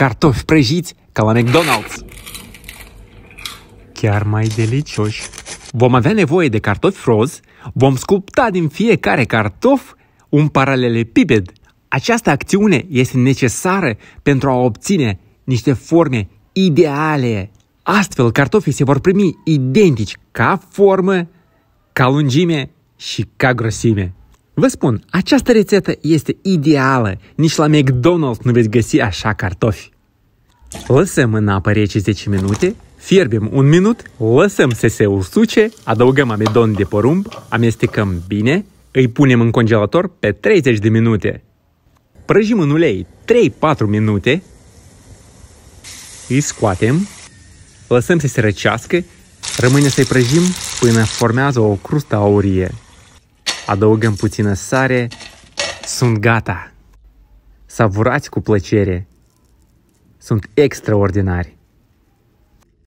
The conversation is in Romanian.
cartofi prăjiți ca la McDonald's. Chiar mai delicioși. Vom avea nevoie de cartofi froz, vom sculpta din fiecare cartof un paralelepiped. Această acțiune este necesară pentru a obține niște forme ideale. Astfel, cartofii se vor primi identici ca formă, ca lungime și ca grosime. Vă spun, această rețetă este ideală. Nici la McDonald's nu veți găsi așa cartofi. Lăsăm în apă rece 10 minute, fierbem un minut, lăsăm să se usuce, adăugăm amidon de porumb, amestecăm bine, îi punem în congelator pe 30 de minute. Prăjim în ulei 3-4 minute, îi scoatem, lăsăm să se răcească, rămâne să-i prăjim până formează o crustă aurie. Adăugăm puțină sare. Sunt gata! Savurați cu plăcere! Sunt extraordinari!